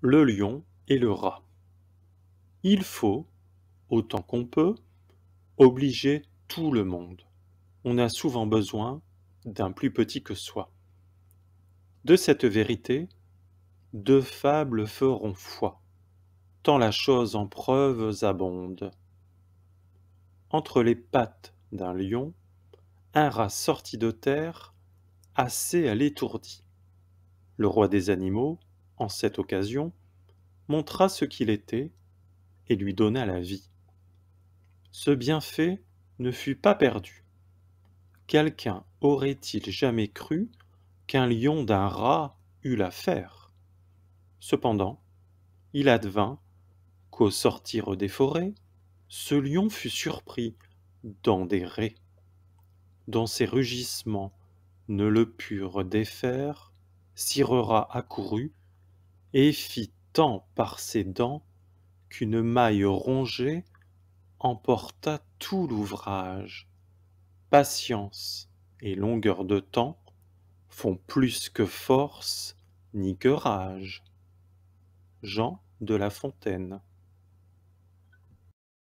le lion et le rat. Il faut, autant qu'on peut, obliger tout le monde. On a souvent besoin d'un plus petit que soi. De cette vérité, deux fables feront foi, tant la chose en preuves abonde. Entre les pattes d'un lion, un rat sorti de terre, assez à l'étourdi. Le roi des animaux, en cette occasion, montra ce qu'il était et lui donna la vie. Ce bienfait ne fut pas perdu. Quelqu'un aurait-il jamais cru qu'un lion d'un rat eût l'affaire Cependant, il advint qu'au sortir des forêts, ce lion fut surpris dans des raies, dont ses rugissements ne le purent défaire, rat accourut et fit tant par ses dents qu'une maille rongée emporta tout l'ouvrage. Patience et longueur de temps font plus que force ni que rage. Jean de La Fontaine